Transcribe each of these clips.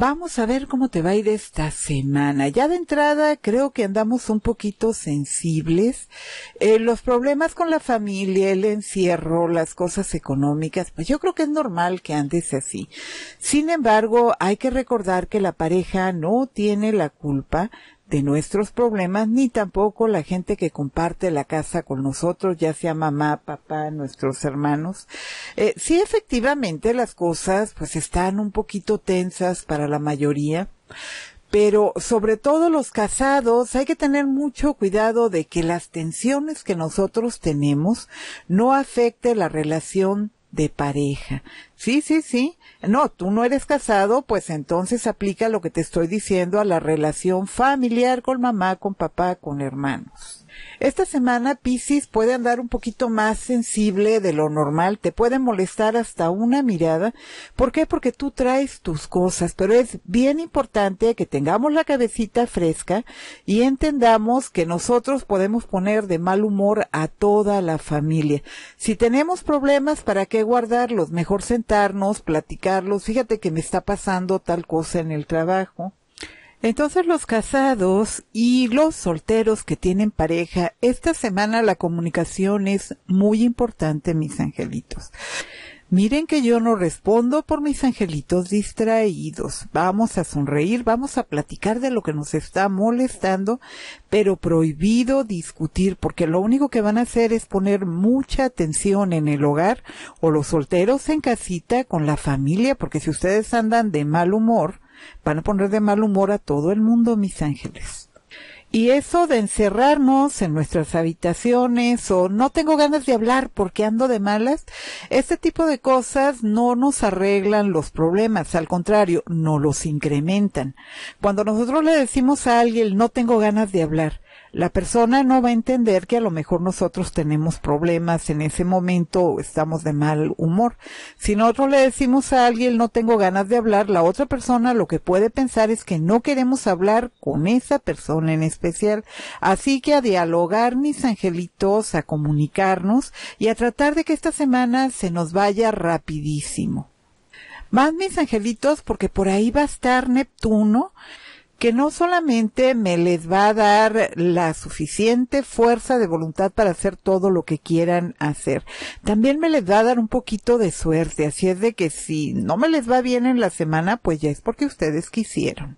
Vamos a ver cómo te va a ir esta semana. Ya de entrada creo que andamos un poquito sensibles. Eh, los problemas con la familia, el encierro, las cosas económicas, pues yo creo que es normal que andes así. Sin embargo, hay que recordar que la pareja no tiene la culpa de nuestros problemas, ni tampoco la gente que comparte la casa con nosotros, ya sea mamá, papá, nuestros hermanos. Eh, sí, efectivamente las cosas pues están un poquito tensas para la mayoría, pero sobre todo los casados hay que tener mucho cuidado de que las tensiones que nosotros tenemos no afecte la relación de pareja. Sí, sí, sí. No, tú no eres casado, pues entonces aplica lo que te estoy diciendo a la relación familiar con mamá, con papá, con hermanos. Esta semana Piscis puede andar un poquito más sensible de lo normal, te puede molestar hasta una mirada. ¿Por qué? Porque tú traes tus cosas, pero es bien importante que tengamos la cabecita fresca y entendamos que nosotros podemos poner de mal humor a toda la familia. Si tenemos problemas, ¿para qué guardarlos? Mejor sentarnos, platicarlos. Fíjate que me está pasando tal cosa en el trabajo. Entonces los casados y los solteros que tienen pareja, esta semana la comunicación es muy importante, mis angelitos. Miren que yo no respondo por mis angelitos distraídos. Vamos a sonreír, vamos a platicar de lo que nos está molestando, pero prohibido discutir, porque lo único que van a hacer es poner mucha atención en el hogar o los solteros en casita con la familia, porque si ustedes andan de mal humor, Van a poner de mal humor a todo el mundo, mis ángeles. Y eso de encerrarnos en nuestras habitaciones o no tengo ganas de hablar porque ando de malas, este tipo de cosas no nos arreglan los problemas, al contrario, no los incrementan. Cuando nosotros le decimos a alguien no tengo ganas de hablar, la persona no va a entender que a lo mejor nosotros tenemos problemas en ese momento o estamos de mal humor. Si nosotros le decimos a alguien no tengo ganas de hablar, la otra persona lo que puede pensar es que no queremos hablar con esa persona en especial. Así que a dialogar, mis angelitos, a comunicarnos y a tratar de que esta semana se nos vaya rapidísimo. Más mis angelitos porque por ahí va a estar Neptuno que no solamente me les va a dar la suficiente fuerza de voluntad para hacer todo lo que quieran hacer, también me les va a dar un poquito de suerte, así es de que si no me les va bien en la semana, pues ya es porque ustedes quisieron.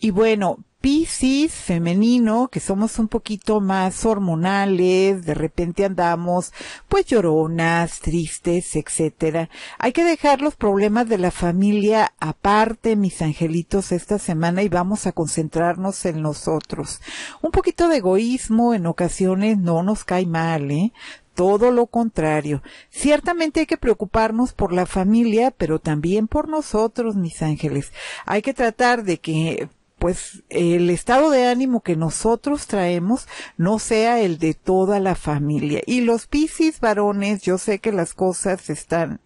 Y bueno, sí, femenino, que somos un poquito más hormonales, de repente andamos pues lloronas, tristes, etcétera. Hay que dejar los problemas de la familia aparte, mis angelitos, esta semana y vamos a concentrarnos en nosotros. Un poquito de egoísmo en ocasiones no nos cae mal, ¿eh? todo lo contrario. Ciertamente hay que preocuparnos por la familia, pero también por nosotros, mis ángeles. Hay que tratar de que pues el estado de ánimo que nosotros traemos no sea el de toda la familia. Y los piscis varones, yo sé que las cosas están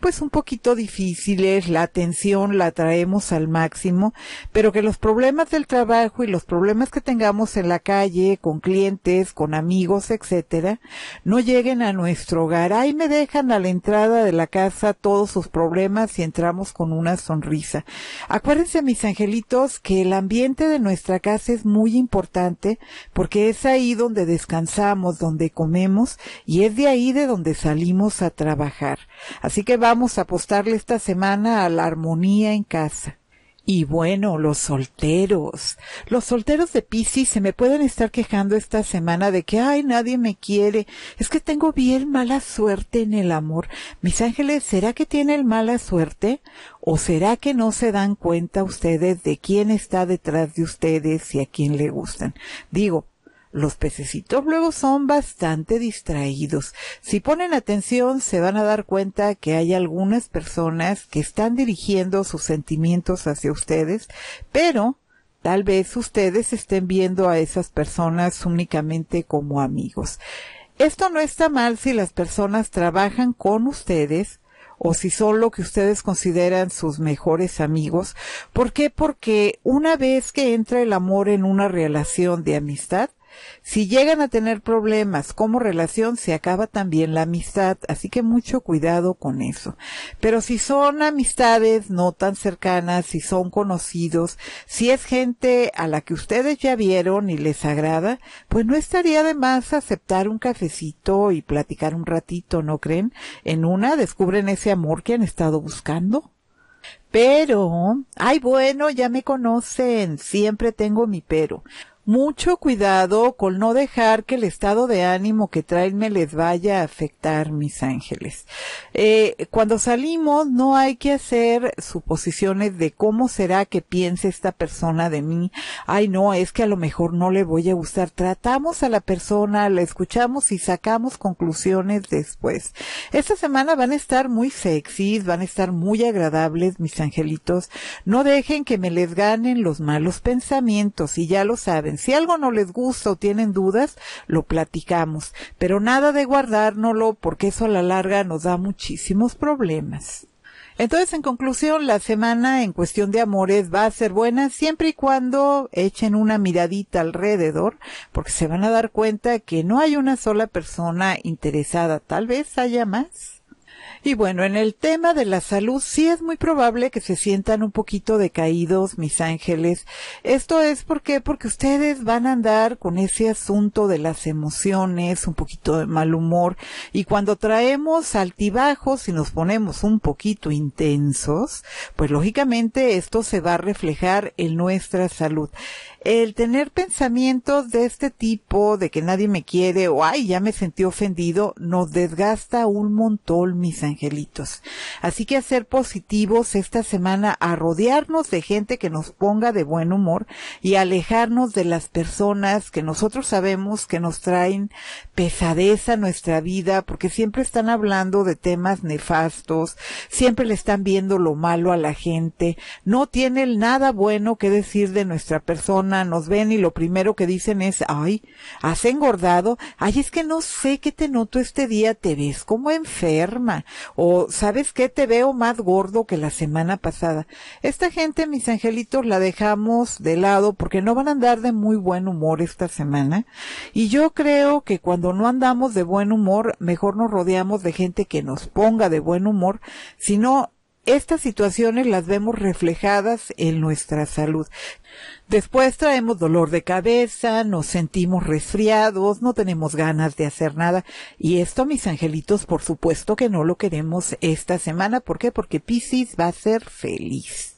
pues un poquito difíciles, la atención la traemos al máximo, pero que los problemas del trabajo y los problemas que tengamos en la calle, con clientes, con amigos, etcétera, no lleguen a nuestro hogar. Ahí me dejan a la entrada de la casa todos sus problemas y entramos con una sonrisa. Acuérdense, mis angelitos, que la ambiente de nuestra casa es muy importante porque es ahí donde descansamos, donde comemos y es de ahí de donde salimos a trabajar. Así que vamos a apostarle esta semana a la armonía en casa. Y bueno, los solteros. Los solteros de Pisces se me pueden estar quejando esta semana de que, ay, nadie me quiere. Es que tengo bien mala suerte en el amor. Mis ángeles, ¿será que tienen mala suerte? ¿O será que no se dan cuenta ustedes de quién está detrás de ustedes y a quién le gustan? Digo, los pececitos luego son bastante distraídos. Si ponen atención se van a dar cuenta que hay algunas personas que están dirigiendo sus sentimientos hacia ustedes, pero tal vez ustedes estén viendo a esas personas únicamente como amigos. Esto no está mal si las personas trabajan con ustedes o si son lo que ustedes consideran sus mejores amigos. ¿Por qué? Porque una vez que entra el amor en una relación de amistad, si llegan a tener problemas como relación, se acaba también la amistad, así que mucho cuidado con eso. Pero si son amistades no tan cercanas, si son conocidos, si es gente a la que ustedes ya vieron y les agrada, pues no estaría de más aceptar un cafecito y platicar un ratito, ¿no creen? En una descubren ese amor que han estado buscando. Pero, ay bueno, ya me conocen, siempre tengo mi pero mucho cuidado con no dejar que el estado de ánimo que traen me les vaya a afectar, mis ángeles. Eh, cuando salimos no hay que hacer suposiciones de cómo será que piense esta persona de mí. Ay, no, es que a lo mejor no le voy a gustar. Tratamos a la persona, la escuchamos y sacamos conclusiones después. Esta semana van a estar muy sexys, van a estar muy agradables, mis angelitos. No dejen que me les ganen los malos pensamientos y ya lo saben si algo no les gusta o tienen dudas, lo platicamos, pero nada de guardárnoslo porque eso a la larga nos da muchísimos problemas. Entonces, en conclusión, la semana en cuestión de amores va a ser buena siempre y cuando echen una miradita alrededor, porque se van a dar cuenta que no hay una sola persona interesada, tal vez haya más. Y bueno, en el tema de la salud sí es muy probable que se sientan un poquito decaídos, mis ángeles. Esto es porque porque ustedes van a andar con ese asunto de las emociones, un poquito de mal humor y cuando traemos altibajos y nos ponemos un poquito intensos, pues lógicamente esto se va a reflejar en nuestra salud. El tener pensamientos de este tipo, de que nadie me quiere o ay, ya me sentí ofendido, nos desgasta un montón, mis ángeles angelitos. Así que a ser positivos esta semana, a rodearnos de gente que nos ponga de buen humor y alejarnos de las personas que nosotros sabemos que nos traen pesadeza a nuestra vida, porque siempre están hablando de temas nefastos, siempre le están viendo lo malo a la gente, no tienen nada bueno que decir de nuestra persona, nos ven y lo primero que dicen es, ay, has engordado, ay, es que no sé qué te noto este día, te ves como enferma, o sabes qué, te veo más gordo que la semana pasada. Esta gente, mis angelitos, la dejamos de lado porque no van a andar de muy buen humor esta semana. Y yo creo que cuando no andamos de buen humor, mejor nos rodeamos de gente que nos ponga de buen humor, sino estas situaciones las vemos reflejadas en nuestra salud. Después traemos dolor de cabeza, nos sentimos resfriados, no tenemos ganas de hacer nada. Y esto, mis angelitos, por supuesto que no lo queremos esta semana. ¿Por qué? Porque Pisces va a ser feliz.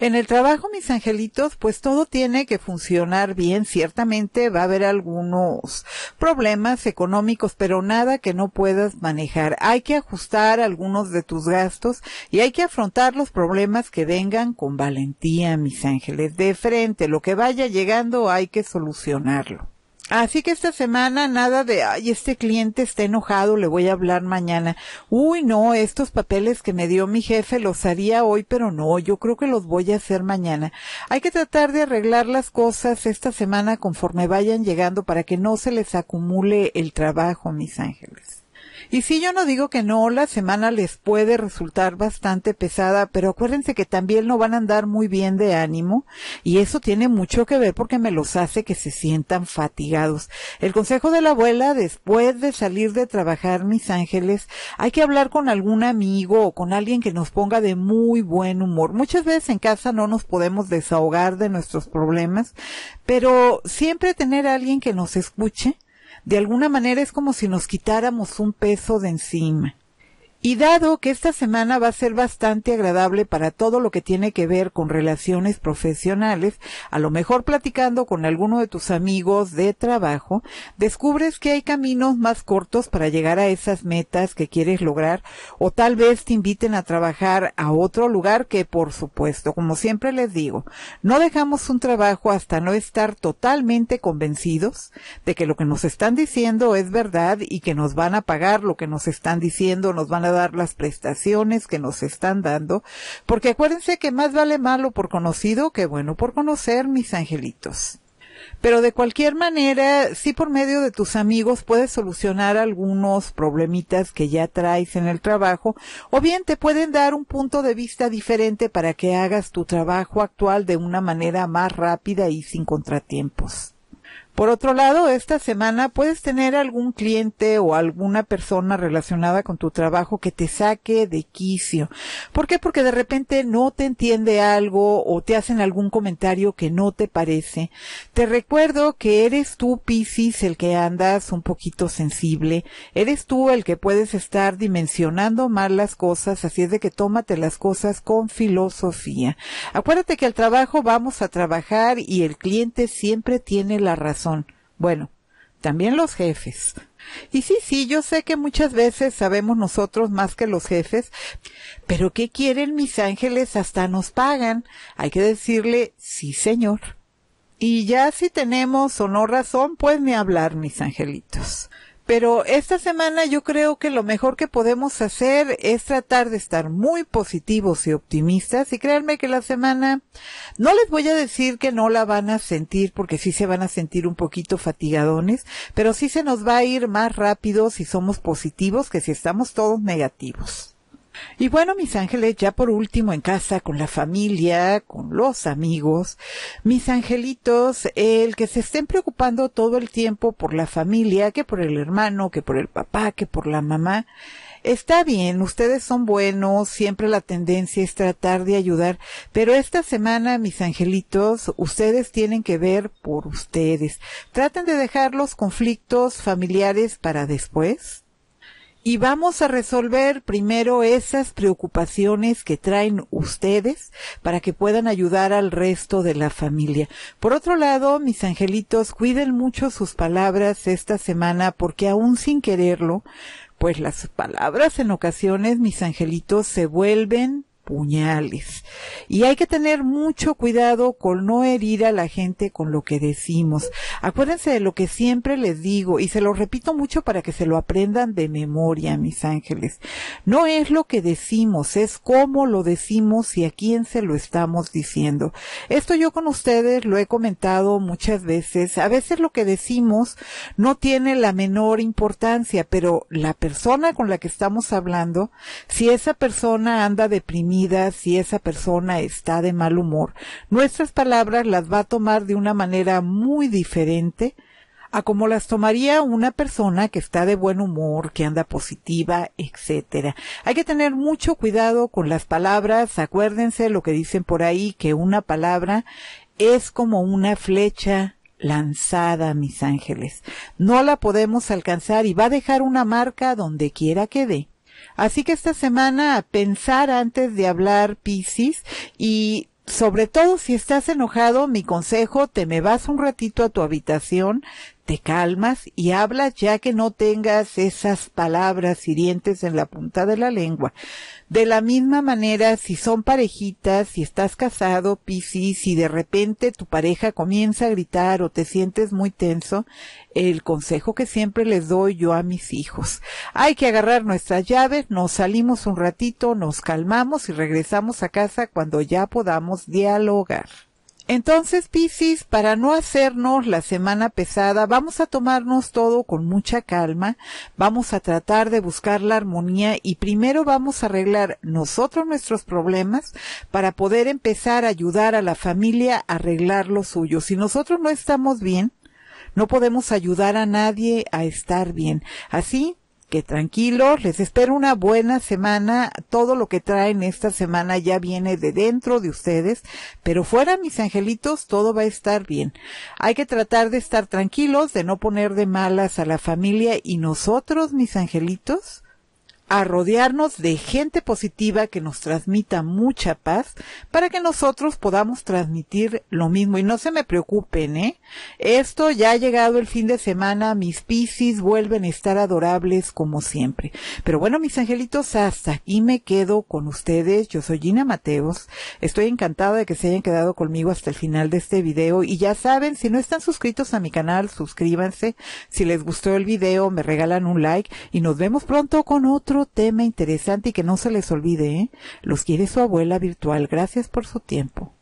En el trabajo, mis angelitos, pues todo tiene que funcionar bien. Ciertamente va a haber algunos problemas económicos, pero nada que no puedas manejar. Hay que ajustar algunos de tus gastos y hay que afrontar los problemas que vengan con valentía, mis ángeles. De frente, lo que vaya llegando hay que solucionarlo. Así que esta semana nada de, ay, este cliente está enojado, le voy a hablar mañana. Uy, no, estos papeles que me dio mi jefe los haría hoy, pero no, yo creo que los voy a hacer mañana. Hay que tratar de arreglar las cosas esta semana conforme vayan llegando para que no se les acumule el trabajo, mis ángeles. Y sí, yo no digo que no, la semana les puede resultar bastante pesada, pero acuérdense que también no van a andar muy bien de ánimo y eso tiene mucho que ver porque me los hace que se sientan fatigados. El consejo de la abuela, después de salir de trabajar, mis ángeles, hay que hablar con algún amigo o con alguien que nos ponga de muy buen humor. Muchas veces en casa no nos podemos desahogar de nuestros problemas, pero siempre tener a alguien que nos escuche de alguna manera es como si nos quitáramos un peso de encima. Y dado que esta semana va a ser bastante agradable para todo lo que tiene que ver con relaciones profesionales, a lo mejor platicando con alguno de tus amigos de trabajo, descubres que hay caminos más cortos para llegar a esas metas que quieres lograr o tal vez te inviten a trabajar a otro lugar que por supuesto, como siempre les digo, no dejamos un trabajo hasta no estar totalmente convencidos de que lo que nos están diciendo es verdad y que nos van a pagar lo que nos están diciendo, nos van a dar las prestaciones que nos están dando, porque acuérdense que más vale malo por conocido que bueno por conocer, mis angelitos. Pero de cualquier manera, si por medio de tus amigos puedes solucionar algunos problemitas que ya traes en el trabajo, o bien te pueden dar un punto de vista diferente para que hagas tu trabajo actual de una manera más rápida y sin contratiempos. Por otro lado, esta semana puedes tener algún cliente o alguna persona relacionada con tu trabajo que te saque de quicio. ¿Por qué? Porque de repente no te entiende algo o te hacen algún comentario que no te parece. Te recuerdo que eres tú, Piscis, el que andas un poquito sensible. Eres tú el que puedes estar dimensionando mal las cosas, así es de que tómate las cosas con filosofía. Acuérdate que al trabajo vamos a trabajar y el cliente siempre tiene la razón bueno, también los jefes. Y sí, sí, yo sé que muchas veces sabemos nosotros más que los jefes, pero ¿qué quieren mis ángeles? Hasta nos pagan. Hay que decirle, sí, señor. Y ya si tenemos o no razón, pues ni hablar, mis angelitos pero esta semana yo creo que lo mejor que podemos hacer es tratar de estar muy positivos y optimistas y créanme que la semana no les voy a decir que no la van a sentir porque sí se van a sentir un poquito fatigadones, pero sí se nos va a ir más rápido si somos positivos que si estamos todos negativos. Y bueno, mis ángeles, ya por último en casa, con la familia, con los amigos, mis angelitos, el que se estén preocupando todo el tiempo por la familia, que por el hermano, que por el papá, que por la mamá, está bien, ustedes son buenos, siempre la tendencia es tratar de ayudar, pero esta semana, mis angelitos, ustedes tienen que ver por ustedes. Traten de dejar los conflictos familiares para después y vamos a resolver primero esas preocupaciones que traen ustedes para que puedan ayudar al resto de la familia. Por otro lado, mis angelitos, cuiden mucho sus palabras esta semana porque aún sin quererlo, pues las palabras en ocasiones, mis angelitos, se vuelven puñales. Y hay que tener mucho cuidado con no herir a la gente con lo que decimos. Acuérdense de lo que siempre les digo y se lo repito mucho para que se lo aprendan de memoria, mis ángeles. No es lo que decimos, es cómo lo decimos y a quién se lo estamos diciendo. Esto yo con ustedes lo he comentado muchas veces. A veces lo que decimos no tiene la menor importancia, pero la persona con la que estamos hablando, si esa persona anda deprimida, si esa persona está de mal humor, nuestras palabras las va a tomar de una manera muy diferente a como las tomaría una persona que está de buen humor, que anda positiva, etcétera. Hay que tener mucho cuidado con las palabras, acuérdense lo que dicen por ahí que una palabra es como una flecha lanzada, mis ángeles. No la podemos alcanzar y va a dejar una marca donde quiera que Así que esta semana a pensar antes de hablar Piscis y sobre todo si estás enojado, mi consejo, te me vas un ratito a tu habitación, te calmas y hablas ya que no tengas esas palabras hirientes en la punta de la lengua. De la misma manera, si son parejitas, si estás casado, Piscis, si de repente tu pareja comienza a gritar o te sientes muy tenso, el consejo que siempre les doy yo a mis hijos. Hay que agarrar nuestras llaves, nos salimos un ratito, nos calmamos y regresamos a casa cuando ya podamos dialogar. Entonces, Piscis, para no hacernos la semana pesada, vamos a tomarnos todo con mucha calma, vamos a tratar de buscar la armonía y primero vamos a arreglar nosotros nuestros problemas para poder empezar a ayudar a la familia a arreglar lo suyo. Si nosotros no estamos bien, no podemos ayudar a nadie a estar bien. Así, que tranquilos, les espero una buena semana, todo lo que traen esta semana ya viene de dentro de ustedes, pero fuera mis angelitos, todo va a estar bien. Hay que tratar de estar tranquilos, de no poner de malas a la familia y nosotros, mis angelitos, a rodearnos de gente positiva que nos transmita mucha paz para que nosotros podamos transmitir lo mismo. Y no se me preocupen, ¿eh? Esto ya ha llegado el fin de semana, mis piscis vuelven a estar adorables como siempre. Pero bueno, mis angelitos, hasta aquí me quedo con ustedes. Yo soy Gina Mateos. Estoy encantada de que se hayan quedado conmigo hasta el final de este video. Y ya saben, si no están suscritos a mi canal, suscríbanse. Si les gustó el video, me regalan un like y nos vemos pronto con otro otro tema interesante y que no se les olvide, ¿eh? Los quiere su abuela virtual. Gracias por su tiempo.